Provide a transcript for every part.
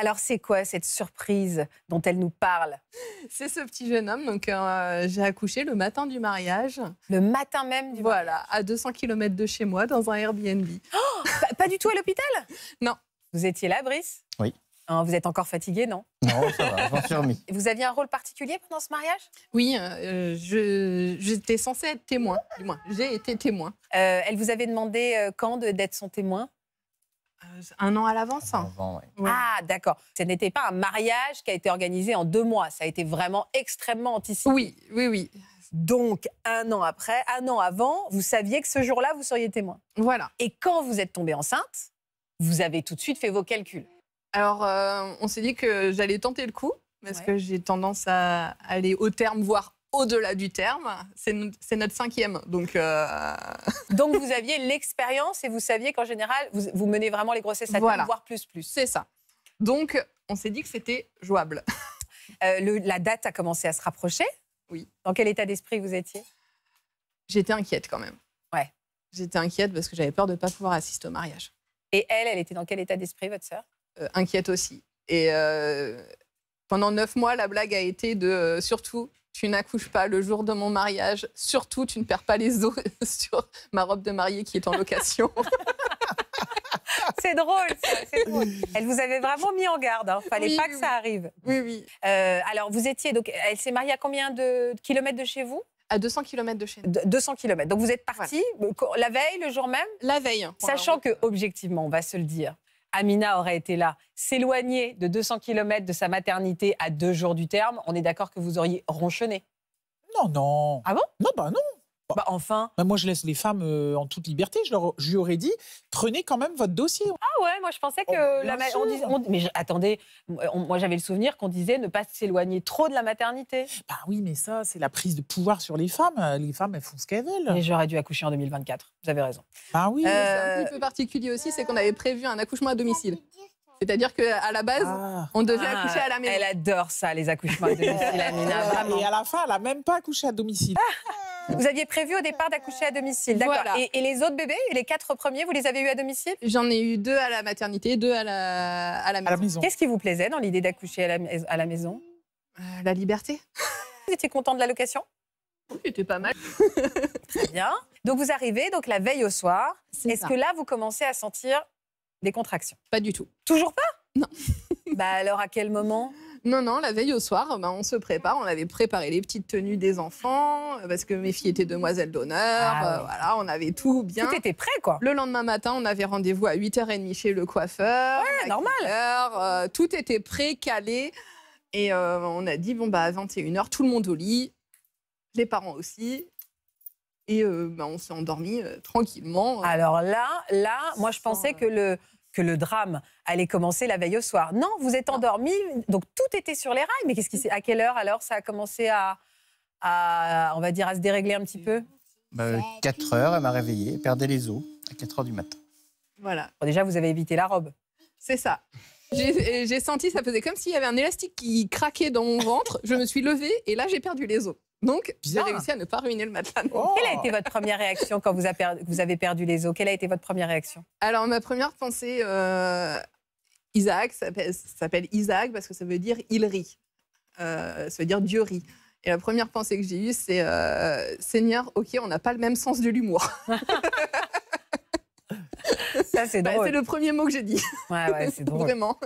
Alors c'est quoi cette surprise dont elle nous parle C'est ce petit jeune homme. Donc euh, j'ai accouché le matin du mariage. Le matin même du Voilà, à 200 km de chez moi, dans un Airbnb. Oh, pas, du tout à l'hôpital Non. Vous étiez là, Brice Oui. Hein, vous êtes encore fatigué, non Non, ça va, j'en suis remis. Vous aviez un rôle particulier pendant ce mariage Oui, euh, j'étais censée être témoin. Du j'ai été témoin. Euh, elle vous avait demandé quand d'être son témoin euh, un an à l'avance Ah, d'accord. Ce n'était pas un mariage qui a été organisé en deux mois. Ça a été vraiment extrêmement anticipé. Oui, oui, oui. Donc, un an après, un an avant, vous saviez que ce jour-là, vous seriez témoin. Voilà. Et quand vous êtes tombée enceinte, vous avez tout de suite fait vos calculs. Alors, euh, on s'est dit que j'allais tenter le coup, parce que j'ai tendance à aller au terme, voire au-delà du terme. C'est notre cinquième. Donc, euh, donc vous aviez l'expérience et vous saviez qu'en général, vous, menez vraiment les grossesses à voilà. voire plus, plus. C'est ça. Donc, on s'est dit que c'était jouable. Euh, la date a commencé à se rapprocher. Oui. Dans quel état d'esprit vous étiez J'étais inquiète quand même. Ouais. J'étais inquiète parce que j'avais peur de ne pas pouvoir assister au mariage. Et elle, elle était dans quel état d'esprit, votre sœur euh, Inquiète aussi. Et pendant neuf mois, la blague a été de surtout tu n'accouches pas le jour de mon mariage. Surtout, tu ne perds pas les os sur ma robe de mariée qui est en location. C'est drôle, c'est drôle. Elle vous avait vraiment mis en garde. ne hein. Fallait pas que ça arrive. Oui, oui. Euh, alors, vous étiez donc, elle s'est mariée à combien de kilomètres de chez vous à 200 kilomètres de chez nous. 200 kilomètres, Donc vous êtes parti euh, la veille, le jour même La veille. Hein, Sachant que, objectivement, on va se le dire, Amina aurait été là. S'éloigner de 200 km de sa maternité à deux jours du terme, on est d'accord que vous auriez ronchonné. Non, non. Ah bon Non, bah non. Bah, bah, enfin. Bah, moi, je laisse les femmes euh, en toute liberté. Je, leur, lui aurais dit, prenez quand même votre dossier. Ah ouais, moi, je pensais oh, que. la on mais attendez, moi, j'avais le souvenir qu'on disait ne pas s'éloigner trop de la maternité. Bah oui, mais ça, c'est la prise de pouvoir sur les femmes. Les femmes, elles font ce qu'elles veulent. Mais j'aurais dû accoucher en 2024. Vous avez raison. Ah oui. Euh, c'est un petit peu particulier aussi, c'est qu'on avait prévu un accouchement à domicile. C'est-à-dire qu'à la base, ah. on devait accoucher ah, à la maison. Elle adore ça, les accouchements à domicile, Amina. Et à la fin, elle n'a même pas accouché à domicile. Ah. Euh, vous aviez prévu au départ d'accoucher à domicile, d'accord. Et, les autres bébés, les quatre premiers, vous les avez eus à domicile J'en ai eu deux à la maternité, deux à la, maison. Qu'est-ce qui vous plaisait dans l'idée d'accoucher à la, maison euh, La liberté. vous étiez content de la location c'était pas mal. Très bien. Donc vous arrivez donc la veille au soir. Est-ce que là vous commencez à sentir des contractions Pas du tout. Toujours pas Non. bah alors à quel moment non, non, la veille au soir, euh, bah, on se prépare. On avait préparé les petites tenues des enfants, euh, parce que mes filles étaient demoiselles d'honneur. Ah euh, voilà, on avait tout bien. Tout était prêt, quoi. Le lendemain matin, on avait rendez-vous à 8h30 chez le coiffeur. Ouais, normal. tout était prêt, calé. Et on a dit, bon, bah, à 21h, tout le monde au lit, les parents aussi. Et ben on s'est endormi tranquillement. Alors là, là, moi, je pensais que le que le drame allait commencer la veille au soir. Non, vous êtes endormi, donc tout était sur les rails. Mais qu'est-ce qui à quelle heure alors ça a commencé à, on va dire, à se dérégler un petit peu 4 bah, heures, elle m'a réveillée, perdait les os à 4 heures du matin. Voilà. déjà, vous avez évité la robe. C'est ça. J'ai senti, ça faisait comme s'il y avait un élastique qui craquait dans mon ventre. Je me suis levée et là, j'ai perdu les os. Donc, j'ai réussi à ne pas ruiner le matelas. Oh. Quelle a été votre première réaction quand vous, vous avez perdu les os Quelle a été votre première réaction Alors, ma première pensée, euh, Isaac s'appelle Isaac parce que ça veut dire il rit. Euh, ça veut dire Dieu rit. Et la première pensée que j'ai eue, c'est euh, Seigneur, ok, on n'a pas le même sens de l'humour. ça, c'est bah, drôle. c'est le premier mot que j'ai dit. Ouais, ouais, c'est drôle. Vraiment.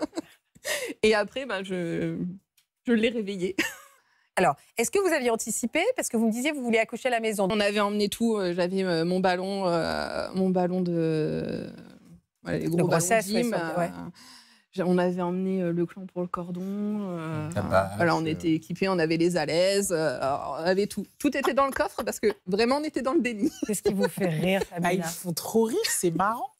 Et après, ben, je l'ai réveillé. Alors, est-ce que vous aviez anticipé Parce que vous me disiez vous voulez accoucher à la maison. On avait emmené tout. Euh, j'avais euh, mon ballon, euh, mon ballon de voilà, les gros On avait emmené le clan pour le cordon. voilà, on était équipés, on avait les alaises, on avait tout. Tout était dans le coffre parce que vraiment, on était dans le déni. Qu'est-ce qui vous fait rire, Amina ah, Ils font trop rire, c'est marrant.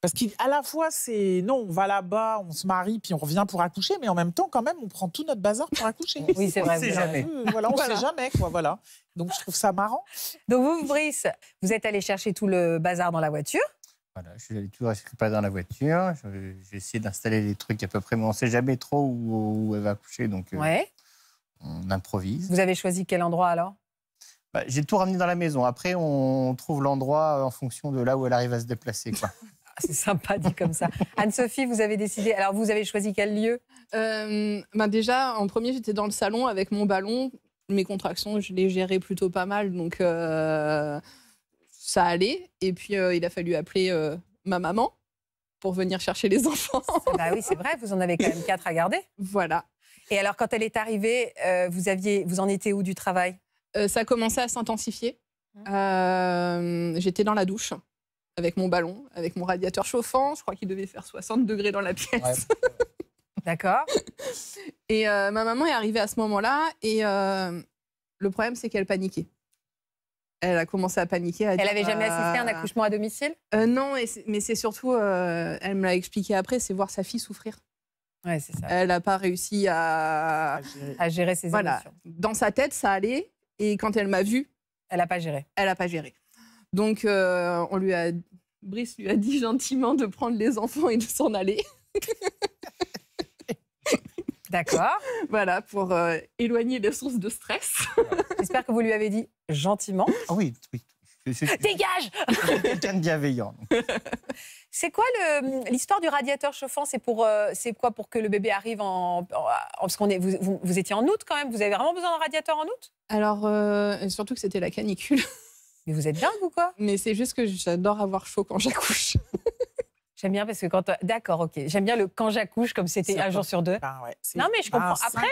Parce qu'à la fois, c'est non, on va là-bas, on se marie, puis on revient pour accoucher, mais en même temps, quand même, on prend tout notre bazar pour accoucher. oui, c'est vrai. On sait jamais. voilà, on sait jamais, quoi, voilà. Donc, je trouve ça marrant. Donc, vous, Brice, vous êtes allé chercher tout le bazar dans la voiture voilà, je suis allé tout récupérer dans la voiture. J'ai essayé d'installer des trucs à peu près, mais on ne sait jamais trop où, elle va accoucher, donc euh, ouais. on improvise. Vous avez choisi quel endroit alors bah, J'ai tout ramené dans la maison. Après, on trouve l'endroit en fonction de là où elle arrive à se déplacer. Quoi. C'est sympa dit comme ça. Anne-Sophie, vous avez décidé. Alors, vous avez choisi quel lieu euh, bah Déjà, en premier, j'étais dans le salon avec mon ballon. Mes contractions, je les gérais plutôt pas mal. Donc, euh, ça allait. Et puis, euh, il a fallu appeler ma maman pour venir chercher les enfants. Bah oui, c'est vrai, vous en avez quand même quatre à garder. Voilà. Et alors, quand elle est arrivée, vous, aviez, vous en étiez où du travail Ça commençait à s'intensifier. Mmh. J'étais dans la douche avec mon ballon, avec mon radiateur chauffant. Je crois qu'il devait faire 60 degrés dans la pièce. D'accord. Et euh, ma maman est arrivée à ce moment-là et euh, le problème, c'est qu'elle paniquait. Elle a commencé à paniquer. À elle n'avait avait jamais assisté à un euh, accouchement à domicile Non, mais c'est surtout, elle me l'a expliqué après, c'est voir sa fille souffrir. Ouais, ça. Elle n'a pas réussi à... À, gérer. ses voilà. émotions. Dans sa tête, ça allait. Et quand elle m'a vue... Elle n'a pas géré. Elle n'a pas géré. Donc, euh, on lui a, Brice lui a dit gentiment de prendre les enfants et de s'en aller. D'accord. voilà, pour euh, éloigner les sources de stress. J'espère que vous lui avez dit gentiment. Ah oui, oui. Dégage C'est de bienveillant. C'est quoi l'histoire du radiateur chauffant C'est pour, euh, c'est quoi pour que le bébé arrive en. qu'on est, vous, vous, étiez en août quand même. Vous avez vraiment besoin d'un radiateur en août Alors, surtout que c'était la canicule. Mais vous êtes dingue ou quoi Mais c'est juste que j'adore avoir chaud quand j'accouche. J'aime bien parce que quand. D'accord, ok. J'aime bien le quand j'accouche, comme c'était un jour sur deux. ouais, non, mais je comprends. Après,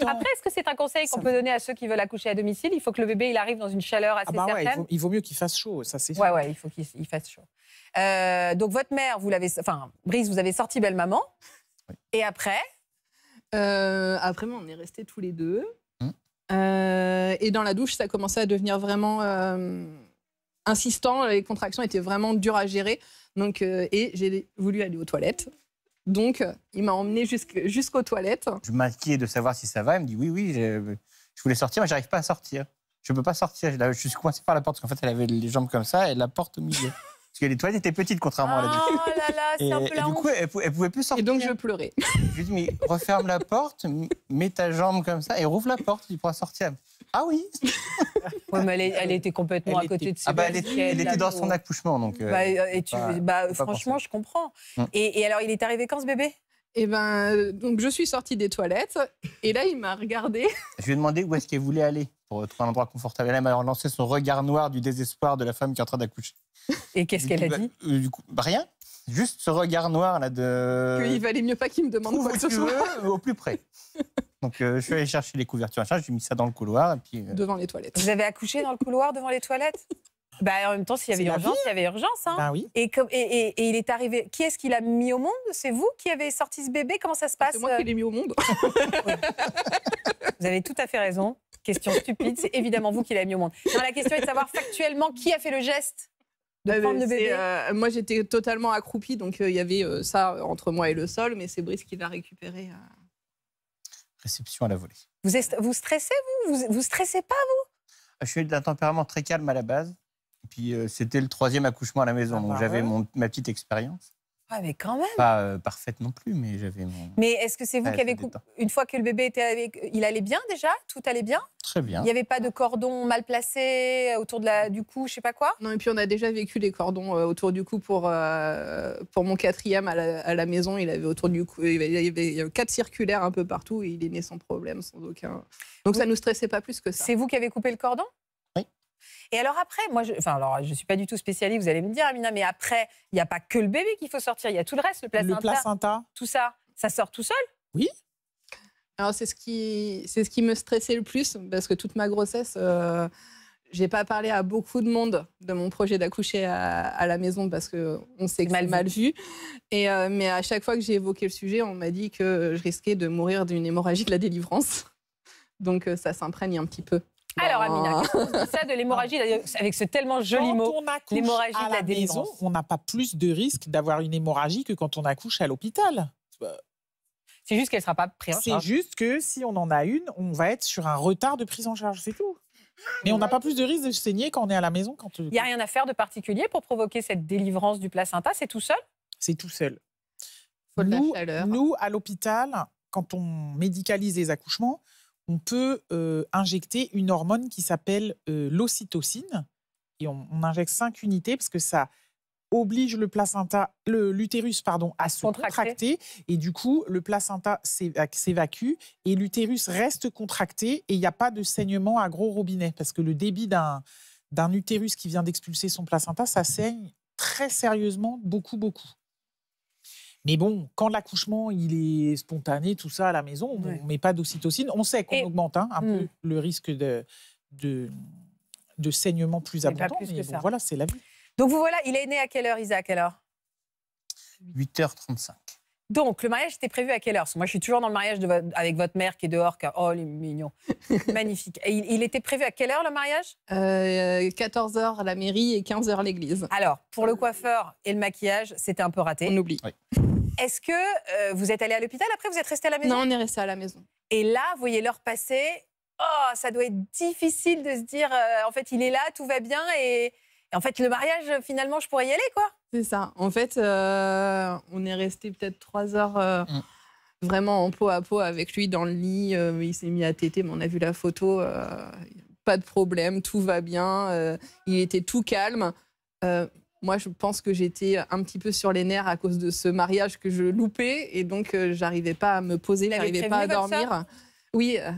après est-ce que c'est un conseil qu'on peut donner à ceux qui veulent accoucher à domicile Il faut que le bébé il arrive dans une chaleur ah assez ah Ouais, il, vaut, mieux qu'il fasse chaud, ça c'est sûr. Ouais, ouais, il faut qu'il fasse chaud. Euh, donc, votre mère, vous l'avez. Enfin, Brice, vous avez sorti belle maman. Et après euh, Après, on est restés tous les deux. Euh, et dans la douche, ça commençait à devenir vraiment euh, insistant. Les contractions étaient vraiment dures à gérer. Euh, et j'ai voulu aller aux toilettes. Donc, il m'a emmené jusqu'aux toilettes. Je m'inquiète de savoir si ça va. Il me dit oui, oui, je, voulais sortir, mais j'arrive pas à sortir. Je ne peux pas sortir. Je suis coincée par la porte parce qu'en fait, elle avait les jambes comme ça et la porte au milieu. parce que les toilettes étaient petites, contrairement à la ah, Oh là là, c'est un peu la Et du coup, elle, ne pouvait plus sortir. Et donc, je pleurais. Je lui dis, mais referme la porte, mets ta jambe comme ça et rouvre la porte, tu pourras sortir. Ah oui elle, était complètement à côté de ses ah bah, Elle, était, dans son accouchement, donc... Euh, bah, bah franchement, je comprends. Mm. et alors, il est arrivé quand, ce bébé et eh ben, euh, donc je suis sortie des toilettes et là, il m'a regardé. Je lui ai demandé où est-ce qu'elle voulait aller pour trouver un endroit confortable. elle m'a lancé son regard noir du désespoir de la femme qui est en train d'accoucher. Et qu'est-ce qu'elle a dit bah, euh, Du coup, bah, rien. Juste ce regard noir là de. Il valait mieux pas qu'il me demande quoi que ce soit. Au plus près. Donc euh, je suis allée chercher les couvertures à charge, j'ai mis ça dans le couloir puis. Devant les toilettes. Vous avez accouché dans le couloir devant les toilettes bah, en même temps, s'il y avait urgence, il y avait urgence. Ben oui. et, et, et, il est arrivé. Qui est-ce qui l'a mis au monde C'est vous qui avez sorti ce bébé Comment ça se ah, passe C'est moi qui l'ai mis au monde. Vous avez tout à fait raison. Question stupide, c'est évidemment vous qui l'avez mis au monde. la question est de savoir factuellement qui a fait le geste. De eh ben, prendre le bébé. Euh, moi, j'étais totalement accroupie, donc euh, il y avait euh, ça entre moi et le sol, mais c'est Brice qui l'a récupéré. Réception à la volée. Vous, vous stressez, vous, vous Vous stressez pas, vous Je suis d'un tempérament très calme à la base. Puis euh, c'était le troisième accouchement à la maison, ah donc bah j'avais ma petite expérience. Ah, mais quand même Pas euh, parfaite non plus, mais j'avais mon... Mais est-ce que c'est vous qui avez... Coup... Une fois que le bébé était avec... Il allait bien déjà Tout allait bien Très bien. Il n'y avait pas de cordon mal placé autour de la... du cou, je sais pas quoi Non, et puis on a déjà vécu les cordons euh, autour du cou pour, pour mon quatrième à la, à la, maison. Il avait autour du cou... Il y avait quatre circulaires un peu partout et il est né sans problème, sans aucun... Donc ça ne nous stressait pas plus que ça. C'est vous qui avez coupé le cordon et alors après, moi, je, enfin, alors, je suis pas du tout spécialiste, vous allez me dire, Amina, mais après, il n'y a pas que le bébé qu'il faut sortir, il y a tout le reste, le placenta. Tout ça, ça sort tout seul Oui. Alors, c'est ce qui, c'est ce qui me stressait le plus, parce que toute ma grossesse, je euh, j'ai pas parlé à beaucoup de monde de mon projet d'accoucher à, la maison parce que on s'est mal, mal vu. Et, euh, mais à chaque fois que j'ai évoqué le sujet, on m'a dit que je risquais de mourir d'une hémorragie de la délivrance. Donc, euh, ça s'imprègne un petit peu. Bah. Alors, Amina, ça de l'hémorragie, ah. avec ce tellement joli mot, l'hémorragie à la, la maison, on n'a pas plus de risque d'avoir une hémorragie que quand on accouche à l'hôpital. C'est juste qu'elle ne sera pas prise en charge. C'est juste que si on en a une, on va être sur un retard de prise en charge, c'est tout. Mais on n'a pas plus de risque de saigner quand on est à la maison. Quand... Euh, Il n'y a rien à faire de particulier pour provoquer cette délivrance du placenta, c'est tout seul C'est tout seul. Faut de nous, à l'hôpital, quand on médicalise les accouchements, on peut euh, injecter une hormone qui s'appelle euh, l'ocytocine. Et on, injecte cinq unités parce que ça oblige le placenta, l'utérus pardon, à se contracter. Et du coup, le placenta s'évacue et l'utérus reste contracté et il n'y a pas de saignement à gros robinet parce que le débit d'un d'un utérus qui vient d'expulser son placenta, ça saigne très sérieusement beaucoup, beaucoup. Mais bon, quand l'accouchement il est spontané, tout ça à la maison, on ne met pas d'ocytocine. On sait qu'on augmente hein, un hmm. peu le risque de, de, saignement plus abondant. mais voilà, c'est la vie. Donc vous voilà, il est né à quelle heure, Isaac, alors 8h35. Donc, le mariage était prévu à quelle heure Moi, je suis toujours dans le mariage de avec votre mère qui est dehors. Car... Oh, il est mignon. Magnifique. Et il, était prévu à quelle heure le mariage 14h euh, à la mairie et 15h à l'église. Alors, pour le coiffeur et le maquillage, c'était un peu raté. On oublie. Oui. Est-ce que euh, vous êtes allé à l'hôpital après Vous êtes resté à la maison Non, on est resté à la maison. Et là, vous voyez l'heure passer. Oh, ça doit être difficile de se dire, euh, en fait, il est là, tout va bien et, en fait, le mariage, finalement, je pourrais y aller, quoi. C'est ça. En fait, euh, on est resté peut-être trois heures mm. vraiment en peau à peau avec lui dans le lit. il s'est mis à téter, mais on a vu la photo. pas de problème, tout va bien. il était tout calme. Moi, je pense que j'étais un petit peu sur les nerfs à cause de ce mariage que je loupais et donc je euh, j'arrivais pas à me poser, j'arrivais pas à dormir. Oui, euh,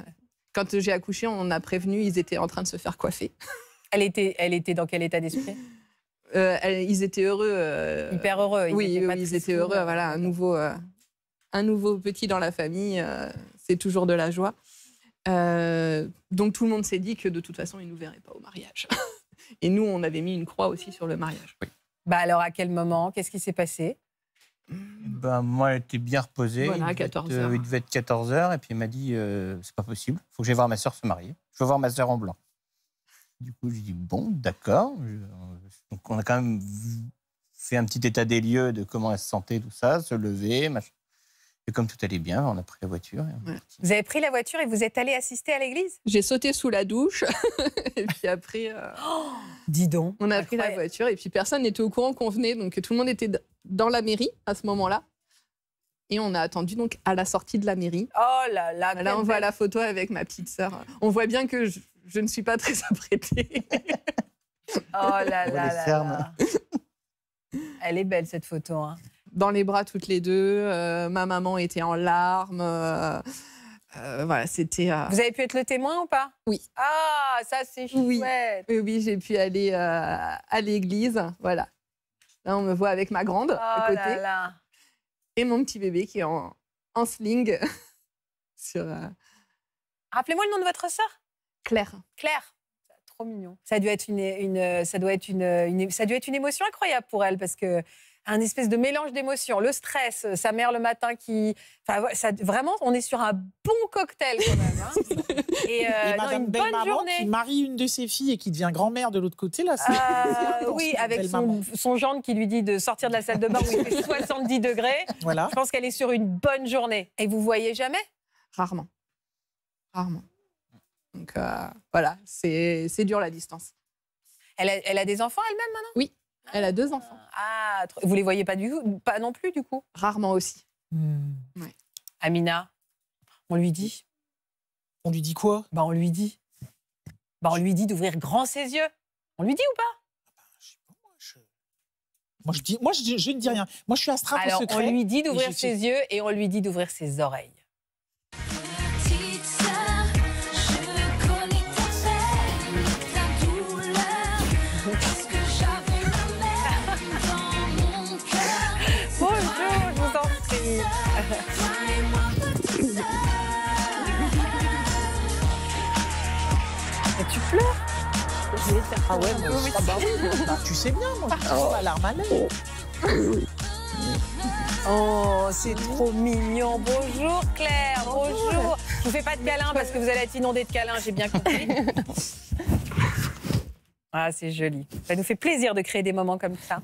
quand j'ai accouché, on a prévenu, ils étaient en train de se faire coiffer. Elle était, elle était dans quel état d'esprit euh, Ils étaient heureux. Hyper heureux. Ils oui, étaient ils étaient heureux. Voilà, un nouveau, un nouveau petit dans la famille, c'est toujours de la joie. donc tout le monde s'est dit que de toute façon, ils nous verraient pas au mariage. Et nous, on avait mis une croix aussi sur le mariage. Bah alors, à quel moment Qu'est-ce qui s'est passé ben, Moi, elle était bien reposée. Voilà, il, devait être, 14 euh, h Et puis, elle m'a dit euh, c'est pas possible, il faut que j'aille voir ma soeur se marier. Je veux voir ma soeur en blanc. Du coup, je dis bon, d'accord. Euh, donc, on a quand même fait un petit état des lieux de comment elle se sentait, tout ça, se lever, machin comme tout allait bien, on a pris la voiture. Vous avez pris la voiture et vous êtes allé assister à l'église J'ai sauté sous la douche. et puis après. Euh, dis donc On a pris la voiture et puis personne n'était au courant qu'on venait. Donc tout le monde était dans la mairie à ce moment-là. Et on a attendu donc à la sortie de la mairie. Oh là là Là, on voit la photo avec ma petite sœur. On voit bien que je, ne suis pas très apprêtée. oh là là Elle est belle cette photo. Hein dans les bras toutes les deux. Euh, ma maman était en larmes. Euh, euh, voilà, c'était. Vous avez pu être le témoin ou pas Oui. Ah, ça c'est chouette. Oui, oui, j'ai pu aller à l'église. Voilà. Là, on me voit avec ma grande oh à côté. Et mon petit bébé qui est en, en sling sur. Rappelez-moi le nom de votre sœur. Claire. Claire. Trop mignon. Ça doit être une, une ça doit être une, une, ça doit être une émotion incroyable pour elle parce que un espèce de mélange d'émotions, le stress, euh, sa mère le matin qui, enfin vraiment, on est sur un bon cocktail quand même. Hein. et, euh, une bonne journée. qui marie une de ses filles et qui devient grand-mère de l'autre côté là. Ah, oui, avec son, son, gendre qui lui dit de sortir de la salle de bain où il fait 70 degrés. Voilà. Je pense qu'elle est sur une bonne journée. Et vous voyez jamais Rarement, rarement. Donc euh, voilà, c'est dur la distance. Elle a, elle a des enfants elle-même maintenant Oui, elle a deux enfants. Ah, vous les voyez pas du tout, pas non plus du coup Rarement aussi. Hmm. Amina, on lui dit. On lui dit quoi Bah on lui dit. Bah on lui dit d'ouvrir grand ses yeux. On lui dit ou pas ah, moi, je, dis, moi je, ne dis rien. Moi, je suis astra pour Alors, On lui dit d'ouvrir ses yeux et on lui dit d'ouvrir ses oreilles. Et tu pleures Ah ouais, ah bah bah, tu sais bien, moi, je oh. Oh, c'est trop mignon. Bonjour Claire, bonjour. Je vous fais pas de câlin parce que vous allez être inondé de câlins, j'ai bien compris. Ah, c'est joli. Ça nous fait plaisir de créer des moments comme ça.